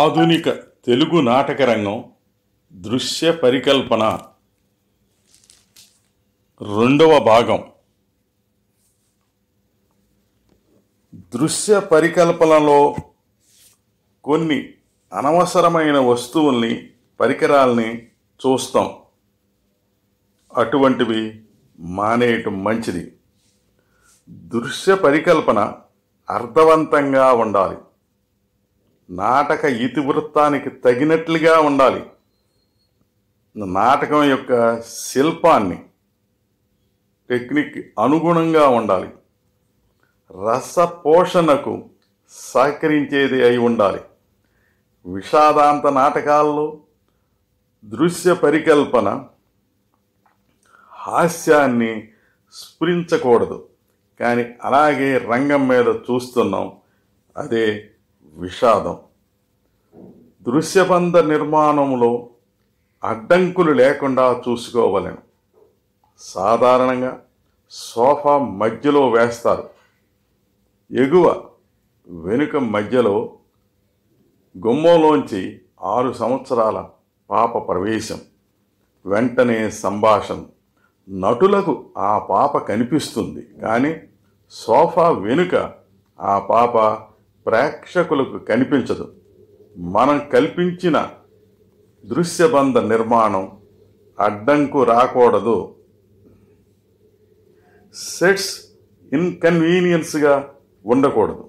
ఆధునిక తెలుగు నాటక రంగం దృశ్య పరికల్పన రెండవ భాగం దృశ్య పరికల్పనలో కొన్ని అనవసరమైన వస్తువుల్ని పరికరాల్ని చూస్తాం అటువంటివి మానేయటం మంచిది దృశ్య పరికల్పన అర్థవంతంగా ఉండాలి నాటక ఇతివృత్తానికి తగినట్లుగా ఉండాలి నాటకం యొక్క శిల్పాన్ని టెక్నిక్ అనుగుణంగా ఉండాలి రసపోషణకు సహకరించేది అయి ఉండాలి విషాదాంత నాటకాల్లో దృశ్య పరికల్పన హాస్యాన్ని స్ఫురించకూడదు కానీ అలాగే రంగం మీద చూస్తున్నాం అదే విషాదం దృశ్యబంధ నిర్మాణంలో అడ్డంకులు లేకుండా చూసుకోవలేను సాధారణంగా సోఫా మధ్యలో వేస్తారు ఎగువ వెనుక మధ్యలో గుమ్మంలోంచి ఆరు సంవత్సరాల పాప ప్రవేశం వెంటనే సంభాషణ నటులకు ఆ పాప కనిపిస్తుంది కానీ సోఫా వెనుక ఆ పాప ప్రేక్షకులకు కనిపించదు మనం కల్పించిన దృశ్యబంధ నిర్మాణం అడ్డంకు రాకూడదు సెట్స్ ఇన్కన్వీనియన్స్గా ఉండకూడదు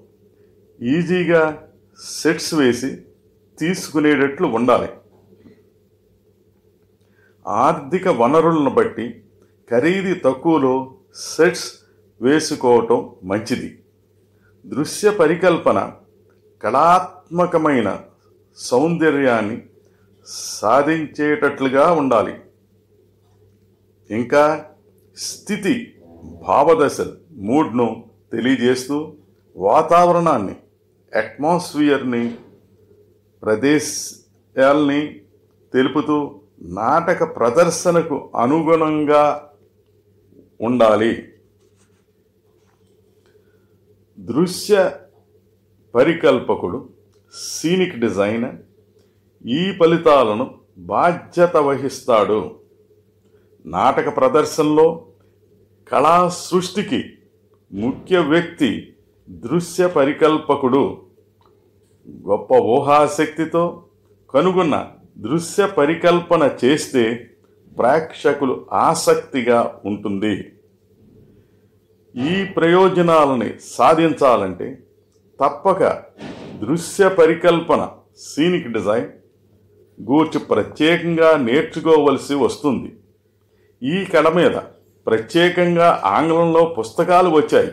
ఈజీగా సెట్స్ వేసి తీసుకునేటట్లు ఉండాలి ఆర్థిక వనరులను బట్టి ఖరీదు తక్కువలో సెట్స్ వేసుకోవటం మంచిది దృశ్య పరికల్పన కళాత్మకమైన సౌందర్యాన్ని సాధించేటట్లుగా ఉండాలి ఇంకా స్థితి భావదశలు మూడ్ను తెలియజేస్తూ వాతావరణాన్ని అట్మాస్ఫియర్ని ప్రదేశాల్ని తెలుపుతూ నాటక ప్రదర్శనకు అనుగుణంగా ఉండాలి దృశ్య పరికల్పకుడు సీనిక్ డిజైనర్ ఈ ఫలితాలను బాధ్యత వహిస్తాడు నాటక ప్రదర్శనలో కళా సృష్టికి ముఖ్య వ్యక్తి దృశ్య పరికల్పకుడు గొప్ప ఊహాశక్తితో కనుగొన్న దృశ్య పరికల్పన చేస్తే ప్రేక్షకులు ఆసక్తిగా ఉంటుంది ఈ ప్రయోజనాలని సాధించాలంటే తప్పక దృశ్య పరికల్పన సీనిక్ డిజైన్ గూర్చి ప్రత్యేకంగా నేర్చుకోవలసి వస్తుంది ఈ కళ మీద ప్రత్యేకంగా ఆంగ్లంలో పుస్తకాలు వచ్చాయి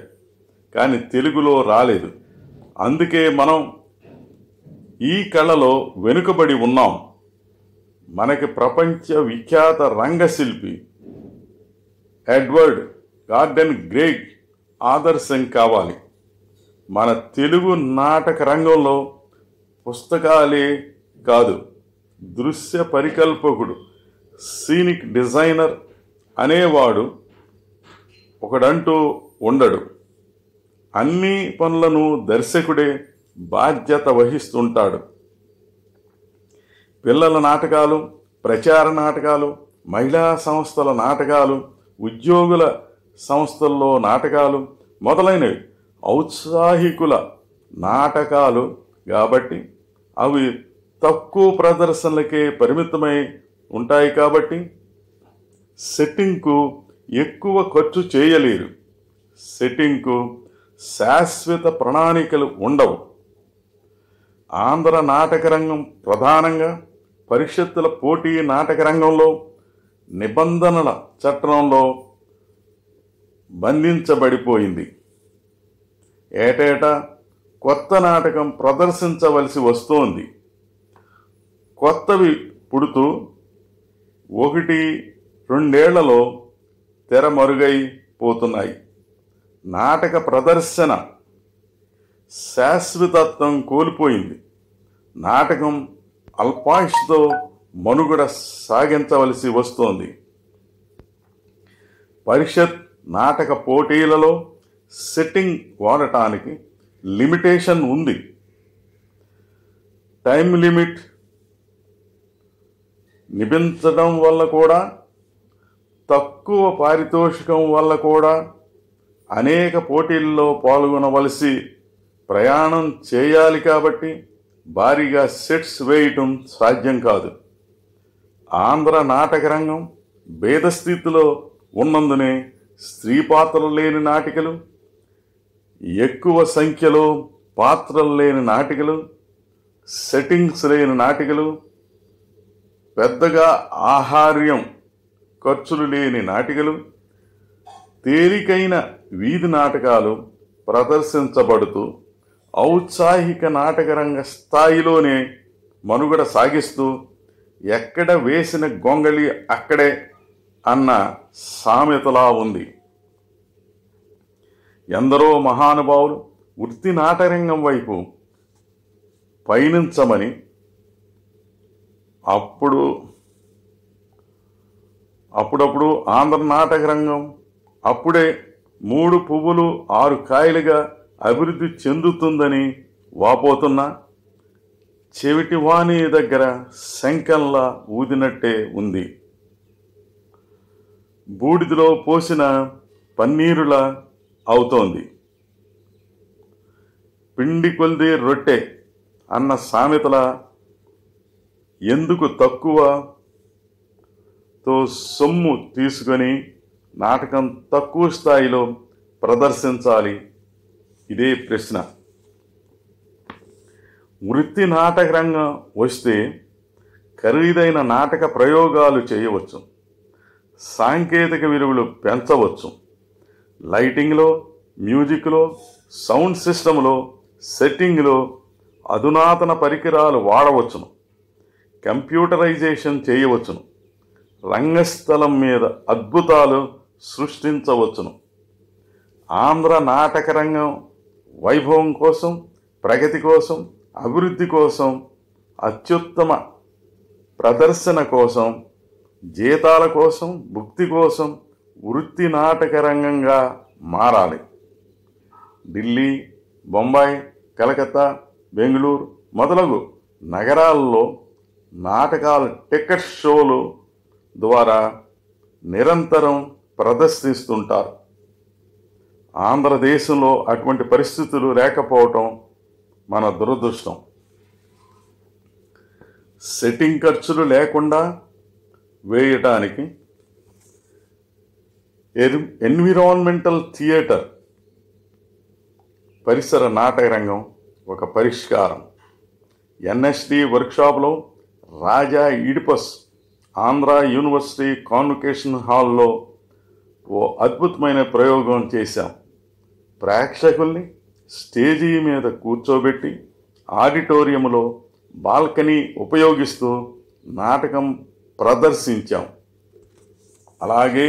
కానీ తెలుగులో రాలేదు అందుకే మనం ఈ కళలో వెనుకబడి ఉన్నాం మనకి ప్రపంచ విఖ్యాత రంగశిల్పి ఎడ్వర్డ్ గార్డెన్ గ్రేగ్ ఆదర్శం కావాలి మన తెలుగు నాటక రంగంలో పుస్తకాలే కాదు దృశ్య పరికల్పకుడు సీనిక్ డిజైనర్ అనేవాడు ఒకడంటూ ఉండడు అన్ని పనులను దర్శకుడే బాధ్యత వహిస్తుంటాడు పిల్లల నాటకాలు ప్రచార నాటకాలు మహిళా సంస్థల నాటకాలు ఉద్యోగుల సంస్థల్లో నాటకాలు మొదలైనవి ఔత్సాహికుల నాటకాలు కాబట్టి అవి తక్కువ ప్రదర్శనలకే పరిమితమై ఉంటాయి కాబట్టి సెట్టింగ్కు ఎక్కువ ఖర్చు చేయలేరు సెట్టింగ్కు శాశ్వత ప్రణాళికలు ఉండవు ఆంధ్ర నాటక రంగం ప్రధానంగా పరిషత్తుల పోటీ నాటక రంగంలో నిబంధనల చట్టంలో బంధించబడిపోయింది ఏటేటా కొత్త నాటకం ప్రదర్శించవలసి వస్తోంది కొత్తవి పుడుతూ ఒకటి రెండేళ్లలో తెర మరుగైపోతున్నాయి నాటక ప్రదర్శన శాశ్వతత్వం కోల్పోయింది నాటకం అల్పాయుష్తో మనుగడ సాగించవలసి వస్తోంది పరిషత్ నాటక పోటీలలో సెట్టింగ్ వాడటానికి లిమిటేషన్ ఉంది టైం లిమిట్ నిభించడం వల్ల కూడా తక్కువ పారితోషికం వల్ల కూడా అనేక పోటీల్లో పాల్గొనవలసి ప్రయాణం చేయాలి కాబట్టి భారీగా సెట్స్ వేయటం సాధ్యం కాదు ఆంధ్ర నాటకరంగం భేదస్థితిలో ఉన్నందునే స్త్రీ పాత్రలు లేని నాటికలు ఎక్కువ సంఖ్యలో పాత్రలు లేని నాటికలు సెట్టింగ్స్ లేని నాటికలు పెద్దగా ఆహార్యం ఖర్చులు లేని నాటికలు తేలికైన వీధి నాటకాలు ప్రదర్శించబడుతూ ఔత్సాహిక నాటకరంగ స్థాయిలోనే మనుగడ సాగిస్తూ ఎక్కడ వేసిన గొంగళి అక్కడే అన్న సామెతలా ఉంది ఎందరో మహానుభావులు వృత్తి నాటరంగం వైపు పయనించమని అప్పుడు అప్పుడప్పుడు ఆంధ్ర నాటక రంగం అప్పుడే మూడు పువ్వులు ఆరు కాయలుగా అభివృద్ధి చెందుతుందని వాపోతున్నా చెవిటివాణి దగ్గర శంకంలా ఊదినట్టే ఉంది బూడిదలో పోసిన పన్నీరుల అవుతోంది పిండి కొల్ది రొట్టె అన్న సామెతల ఎందుకు తక్కువతో సొమ్ము తీసుకొని నాటకం తక్కువ స్థాయిలో ప్రదర్శించాలి ఇదే ప్రశ్న వృత్తి నాటక రంగం వస్తే ఖరీదైన నాటక ప్రయోగాలు చేయవచ్చు సాంకేతిక విలువలు పెంచవచ్చు లైటింగ్లో మ్యూజిక్లో సౌండ్ సిస్టంలో సెట్టింగ్లో అధునాతన పరికరాలు వాడవచ్చును కంప్యూటరైజేషన్ చేయవచ్చును రంగస్థలం మీద అద్భుతాలు సృష్టించవచ్చును ఆంధ్ర నాటక రంగం వైభవం కోసం ప్రగతి కోసం అభివృద్ధి కోసం అత్యుత్తమ ప్రదర్శన కోసం జీతాల కోసం భుక్తి కోసం వృత్తి నాటక రంగంగా మారాలి ఢిల్లీ బొంబాయి కలకత్తా బెంగళూరు మొదలగు నగరాల్లో నాటకాల టికెట్ షోలు ద్వారా నిరంతరం ప్రదర్శిస్తుంటారు ఆంధ్రదేశంలో అటువంటి పరిస్థితులు లేకపోవటం మన దురదృష్టం సెట్టింగ్ ఖర్చులు లేకుండా వేయటానికి ఎన్విరాన్మెంటల్ థియేటర్ పరిసర నాటక రంగం ఒక పరిష్కారం ఎన్ఎస్డి వర్క్షాప్లో Raja Oedipus Andhra university convocation హాల్లో ఓ అద్భుతమైన ప్రయోగం చేశాం ప్రేక్షకుల్ని స్టేజీ మీద కూర్చోబెట్టి ఆడిటోరియంలో బాల్కనీ ఉపయోగిస్తూ నాటకం ప్రదర్శించాం అలాగే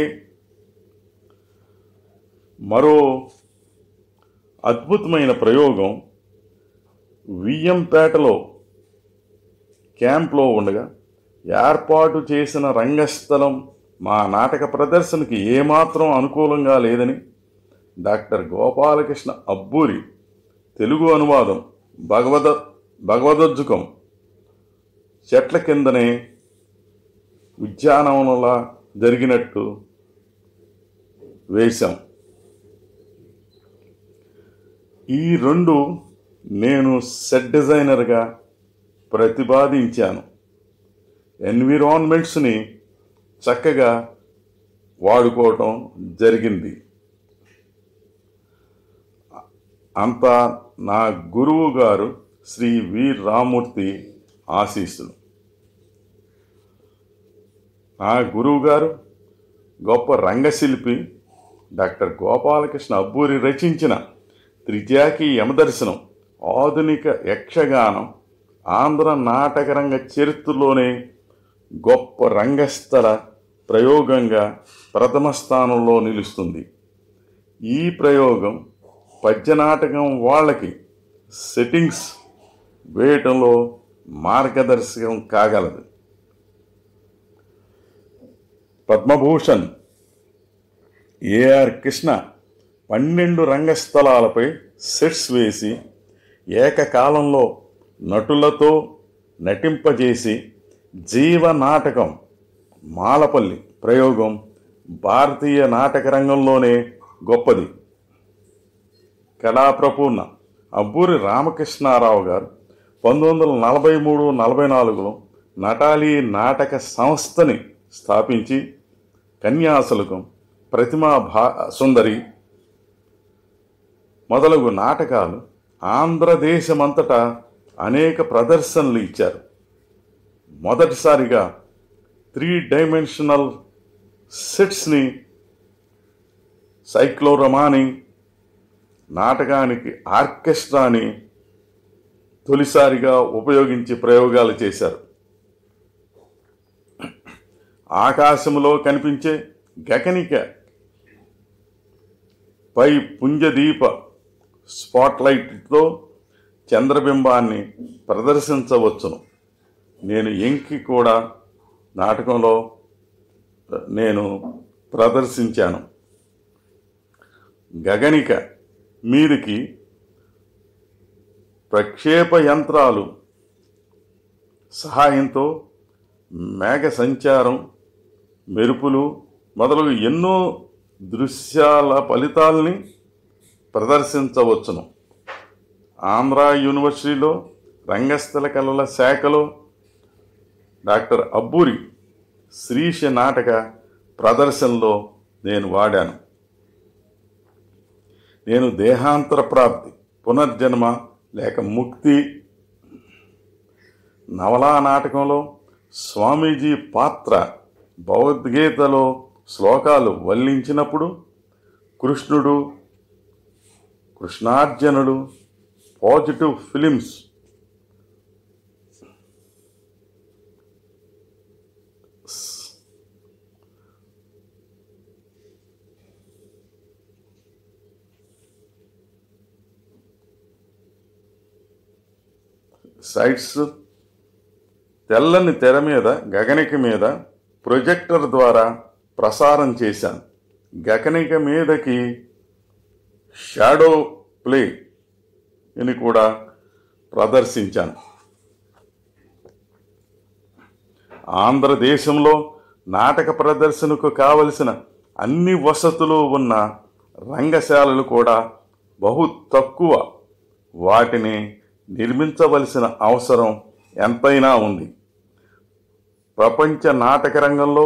మరో అద్భుతమైన ప్రయోగం వియ్యంపేటలో క్యాంప్లో ఉండగా ఏర్పాటు చేసిన రంగస్థలం మా నాటక ప్రదర్శనకి ఏమాత్రం అనుకూలంగా లేదని డాక్టర్ గోపాలకృష్ణ అబ్బూరి తెలుగు అనువాదం భగవద భగవద్జుకం చెట్ల కిందనే ఉద్యానవనంలా జరిగినట్టు వేశాం ఈ రెండు నేను సెట్ డిజైనర్గా ప్రతిపాదించాను ఎన్విరాన్మెంట్స్ని చక్కగా వాడుకోవటం జరిగింది అంతా నా గురువు గారు శ్రీ వి రామూర్తి ఆశీస్సులు నా గురువు గారు గొప్ప రంగశిల్పి డాక్టర్ గోపాలకృష్ణ అబ్బూరి రచించిన త్రిజాకి యమదర్శనం ఆధునిక యక్షగానం ఆంధ్ర నాటకరంగ చరిత్రలోనే గొప్ప రంగస్థల ప్రయోగంగా ప్రథమ స్థానంలో నిలుస్తుంది ఈ ప్రయోగం పద్య నాటకం వాళ్ళకి సెట్టింగ్స్ వేయటంలో మార్గదర్శకం కాగలదు పద్మభూషణ్ ఏఆర్ కృష్ణ పన్నెండు రంగస్థలాలపై సెట్స్ వేసి ఏకకాలంలో నటులతో నటింపజేసి జీవనాటకం మాలపల్లి ప్రయోగం భారతీయ నాటక రంగంలోనే గొప్పది కళాప్రపూర్ణ అబ్బూరి రామకృష్ణారావు గారు పంతొమ్మిది వందల నలభై మూడు నలభై నాలుగులో నటాలి నాటక సంస్థని స్థాపించి కన్యాశులకం ప్రతిమా భా సుందరి మొదలగు నాటకాలు ఆంధ్రదేశమంతటా అనేక ప్రదర్శనలు ఇచ్చారు మొదటిసారిగా త్రీ డైమెన్షనల్ సెట్స్ని సైక్లోరమాని నాటకానికి ఆర్కెస్ట్రాని తొలిసారిగా ఉపయోగించి ప్రయోగాలు చేశారు ఆకాశములో కనిపించే గగనిక పై పుంజదీప స్పాట్లైట్తో చంద్రబింబాన్ని ప్రదర్శించవచ్చును నేను ఎంకి కూడా నాటకంలో నేను ప్రదర్శించాను గగనిక మీదికి ప్రక్షేప యంత్రాలు సహాయంతో మేఘ సంచారం మెరుపులు మొదలగు ఎన్నో దృశ్యాల ఫలితాల్ని ప్రదర్శించవచ్చును ఆంధ్ర యూనివర్సిటీలో రంగస్థల కళల శాఖలో డాక్టర్ అబ్బూరి శ్రీష నాటక ప్రదర్శనలో నేను వాడాను నేను దేహాంతర ప్రాప్తి పునర్జన్మ లేక ముక్తి నవలా నాటకంలో స్వామీజీ పాత్ర భగవద్గీతలో శ్లోకాలు వల్లించినప్పుడు కృష్ణుడు కృష్ణార్జునుడు పాజిటివ్ ఫిలిమ్స్ సైట్స్ తెల్లని తెర మీద గగనికి మీద ప్రొజెక్టర్ ద్వారా ప్రసారం చేశాను గకనిక మీదకి షాడో ప్లే అని కూడా ప్రదర్శించాను ఆంధ్రదేశంలో నాటక ప్రదర్శనకు కావలసిన అన్ని వసతులు ఉన్న రంగశాలలు కూడా బహు తక్కువ వాటిని నిర్మించవలసిన అవసరం ఎంతైనా ఉంది ప్రపంచ నాటక రంగంలో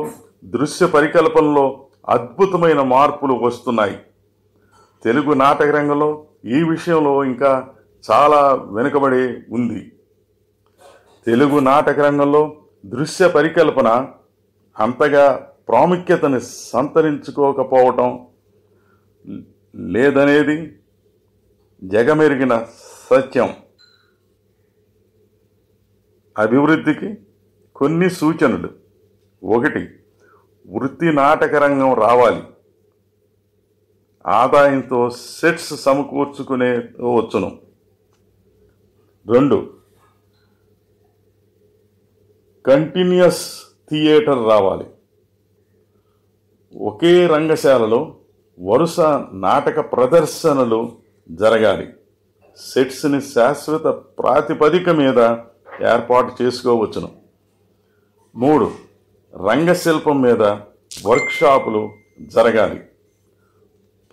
దృశ్య పరికల్పనలో అద్భుతమైన మార్పులు వస్తున్నాయి తెలుగు నాటక రంగంలో ఈ విషయంలో ఇంకా చాలా వెనుకబడి ఉంది తెలుగు నాటక రంగంలో దృశ్య పరికల్పన అంతగా ప్రాముఖ్యతను సంతరించుకోకపోవటం లేదనేది జగమెరిగిన సత్యం అభివృద్ధికి కొన్ని సూచనలు ఒకటి వృత్తి నాటక రంగం రావాలి ఆదాయంతో సెట్స్ సమకూర్చుకునే వచ్చును రెండు కంటిన్యూస్ థియేటర్ రావాలి ఒకే రంగశాలలో వరుస నాటక ప్రదర్శనలు జరగాలి సెట్స్ని శాశ్వత ప్రాతిపదిక మీద ఏర్పాటు చేసుకోవచ్చును మూడు రంగశిల్పం మీద వర్క్షాపులు జరగాలి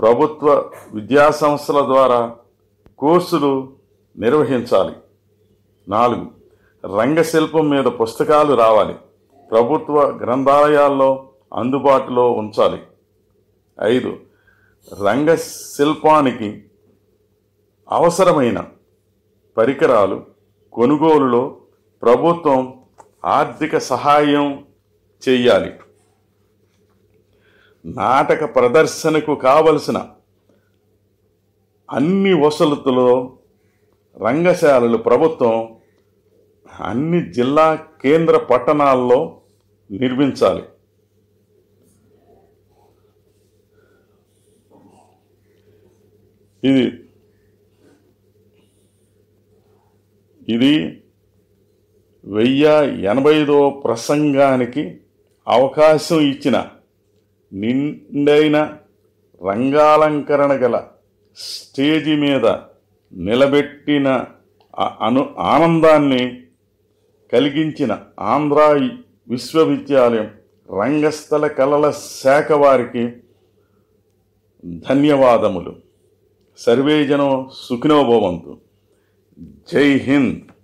ప్రభుత్వ విద్యా సంస్థల ద్వారా కోర్సులు నిర్వహించాలి నాలుగు రంగశిల్పం మీద పుస్తకాలు రావాలి ప్రభుత్వ గ్రంథాలయాల్లో అందుబాటులో ఉంచాలి ఐదు రంగశిల్పానికి అవసరమైన పరికరాలు కొనుగోలులో ప్రభుత్వం ఆర్థిక సహాయం చేయాలి నాటక ప్రదర్శనకు కావలసిన అన్ని వసతులలో రంగశాలలు ప్రభుత్వం అన్ని జిల్లా కేంద్ర పట్టణాల్లో నిర్మించాలి ఇది ఇది వెయ్యి ఎనభై ఐదో ప్రసంగానికి అవకాశం ఇచ్చిన నిండైన రంగాలంకరణ గల స్టేజి మీద నిలబెట్టిన అను ఆనందాన్ని కలిగించిన ఆంధ్ర విశ్వవిద్యాలయం రంగస్థల కళల శాఖ వారికి ధన్యవాదములు సర్వేజనం సుఖినోభవంతు జై హింద్